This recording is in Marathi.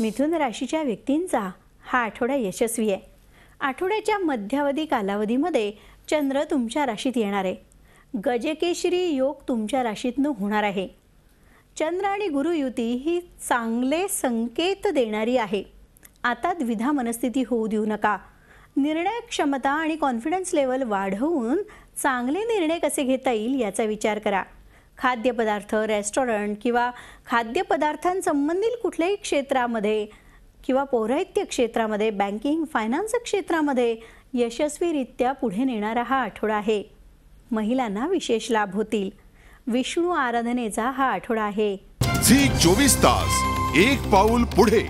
मिथुन राशीच्या व्यक्तींचा हा आठवडा यशस्वी आहे आठवड्याच्या मध्यावधी कालावधीमध्ये चंद्र तुमच्या राशीत येणार आहे गजकेशरी योग तुमच्या राशीतनं होणार आहे चंद्र आणि गुरु युती ही चांगले संकेत देणारी आहे आता द्विधा मनस्थिती होऊ देऊ नका निर्णय क्षमता आणि कॉन्फिडन्स लेवल वाढवून चांगले निर्णय कसे घेता येईल याचा विचार करा खाद्यपदार्थ रेस्टॉरंट किंवा खाद्यपदार्थांसंबंधित कुठल्याही क्षेत्रामध्ये किंवा पौराहित्य क्षेत्रामध्ये बँकिंग फायनान्स क्षेत्रामध्ये यशस्वीरित्या पुढे नेणारा हा आठवडा आहे महिलांना विशेष लाभ होतील विष्णू आराधनेचा हा आठवडा आहे चोवीस तास एक पाऊल पुढे